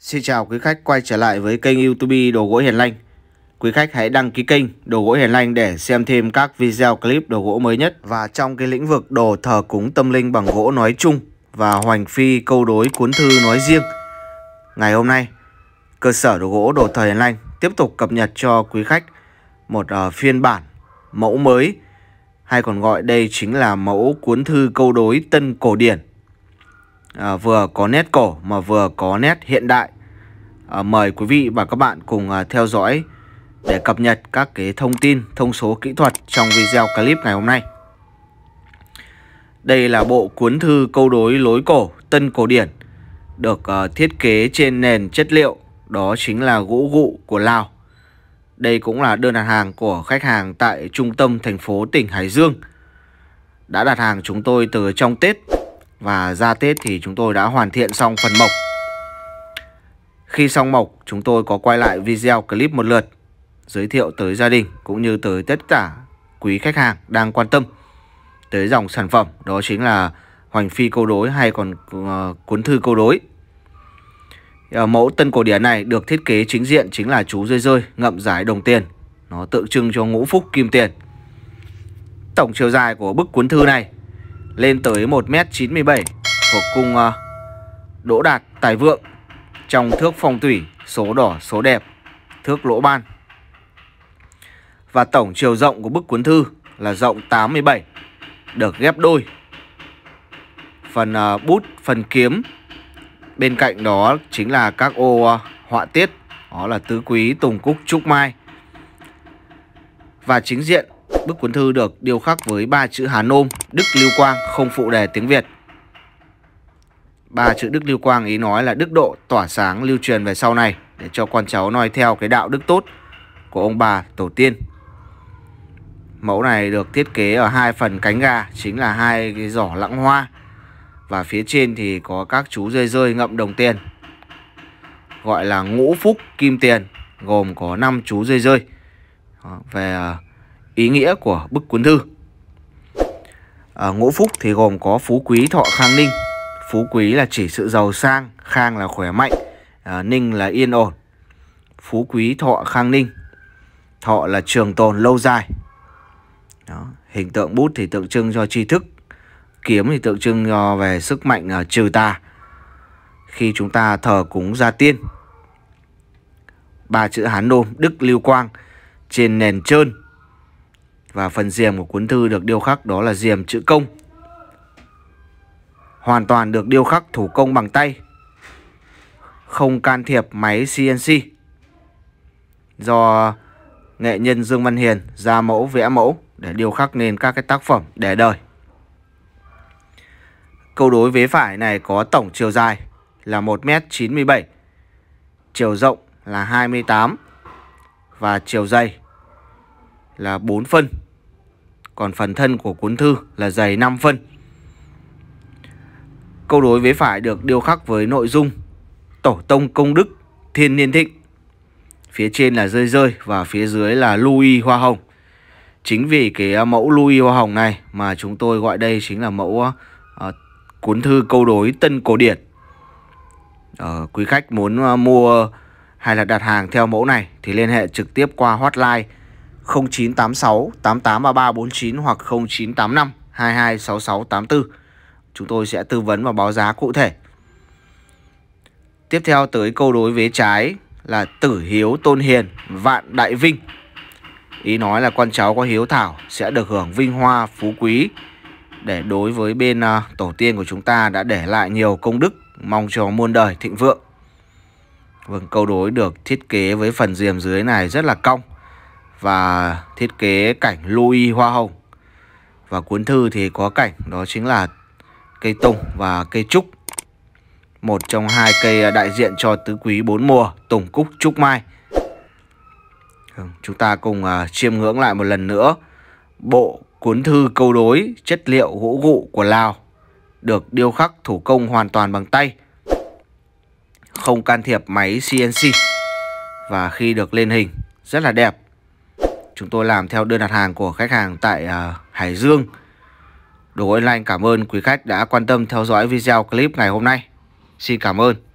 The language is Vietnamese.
Xin chào quý khách quay trở lại với kênh youtube Đồ Gỗ Hiền Lanh. Quý khách hãy đăng ký kênh Đồ Gỗ Hiền Lanh để xem thêm các video clip đồ gỗ mới nhất Và trong cái lĩnh vực đồ thờ cúng tâm linh bằng gỗ nói chung Và hoành phi câu đối cuốn thư nói riêng Ngày hôm nay cơ sở đồ gỗ đồ thờ Hiền Lanh tiếp tục cập nhật cho quý khách Một uh, phiên bản mẫu mới hay còn gọi đây chính là mẫu cuốn thư câu đối tân cổ điển à, vừa có nét cổ mà vừa có nét hiện đại. À, mời quý vị và các bạn cùng à, theo dõi để cập nhật các cái thông tin, thông số kỹ thuật trong video clip ngày hôm nay. Đây là bộ cuốn thư câu đối lối cổ tân cổ điển được uh, thiết kế trên nền chất liệu đó chính là gỗ gụ của Lào. Đây cũng là đơn đặt hàng của khách hàng tại trung tâm thành phố tỉnh Hải Dương. Đã đặt hàng chúng tôi từ trong Tết và ra Tết thì chúng tôi đã hoàn thiện xong phần mộc Khi xong mộc chúng tôi có quay lại video clip một lượt Giới thiệu tới gia đình cũng như tới tất cả quý khách hàng đang quan tâm Tới dòng sản phẩm đó chính là hoành phi câu đối hay còn ờ, cuốn thư câu đối ờ, Mẫu tân cổ điển này được thiết kế chính diện chính là chú rơi rơi ngậm giải đồng tiền Nó tượng trưng cho ngũ phúc kim tiền Tổng chiều dài của bức cuốn thư này lên tới 1m97 thuộc cung uh, Đỗ Đạt Tài Vượng trong thước phong thủy số đỏ số đẹp thước lỗ ban. Và tổng chiều rộng của bức cuốn thư là rộng 87 được ghép đôi. Phần uh, bút, phần kiếm bên cạnh đó chính là các ô uh, họa tiết đó là tứ quý tùng cúc trúc mai và chính diện Bức cuốn thư được điêu khắc với ba chữ Hà Nôm, Đức Lưu Quang không phụ đề tiếng Việt. Ba chữ Đức Lưu Quang ý nói là đức độ tỏa sáng lưu truyền về sau này để cho con cháu noi theo cái đạo đức tốt của ông bà tổ tiên. Mẫu này được thiết kế ở hai phần cánh gà, chính là hai cái giỏ lẵng hoa. Và phía trên thì có các chú rơi rơi ngậm đồng tiền. Gọi là ngũ phúc kim tiền, gồm có 5 chú rơi rơi. về à, ý nghĩa của bức cuốn thư. À, ngũ phúc thì gồm có phú quý thọ khang ninh. Phú quý là chỉ sự giàu sang, khang là khỏe mạnh, à, ninh là yên ổn. Phú quý thọ khang ninh. Thọ là trường tồn lâu dài. Đó. Hình tượng bút thì tượng trưng cho tri thức. Kiếm thì tượng trưng cho về sức mạnh uh, trừ tà. Khi chúng ta thờ cúng gia tiên. Ba chữ Hán Nôm Đức Lưu Quang trên nền trơn và phần diềm của cuốn thư được điêu khắc đó là diềm chữ công Hoàn toàn được điêu khắc thủ công bằng tay Không can thiệp máy CNC Do nghệ nhân Dương Văn Hiền ra mẫu vẽ mẫu để điêu khắc nên các cái tác phẩm để đời Câu đối vế phải này có tổng chiều dài là 1m97 Chiều rộng là 28 Và chiều dày là 4 phân còn phần thân của cuốn thư là dày 5 phân. Câu đối vế phải được điêu khắc với nội dung Tổ tông công đức thiên niên thịnh. Phía trên là rơi rơi và phía dưới là Louis hoa hồng. Chính vì cái à, mẫu Louis hoa hồng này mà chúng tôi gọi đây chính là mẫu uh, cuốn thư câu đối tân cổ điển. Uh, quý khách muốn uh, mua hay là đặt hàng theo mẫu này thì liên hệ trực tiếp qua hotline 0986 883349 hoặc 0985 226684. Chúng tôi sẽ tư vấn và báo giá cụ thể. Tiếp theo tới câu đối vế trái là Tử Hiếu Tôn Hiền, Vạn Đại Vinh. Ý nói là con cháu có hiếu thảo sẽ được hưởng vinh hoa, phú quý. Để đối với bên à, tổ tiên của chúng ta đã để lại nhiều công đức, mong cho muôn đời thịnh vượng. Vâng, câu đối được thiết kế với phần diềm dưới này rất là cong và thiết kế cảnh Louis hoa hồng. Và cuốn thư thì có cảnh đó chính là cây tùng và cây trúc. Một trong hai cây đại diện cho tứ quý bốn mùa, tùng cúc trúc mai. Vâng, chúng ta cùng à, chiêm ngưỡng lại một lần nữa bộ cuốn thư câu đối chất liệu gỗ gụ của Lào được điêu khắc thủ công hoàn toàn bằng tay không can thiệp máy CNC và khi được lên hình rất là đẹp Chúng tôi làm theo đơn đặt hàng của khách hàng tại uh, Hải Dương. Đồ Online cảm ơn quý khách đã quan tâm theo dõi video clip ngày hôm nay. Xin cảm ơn.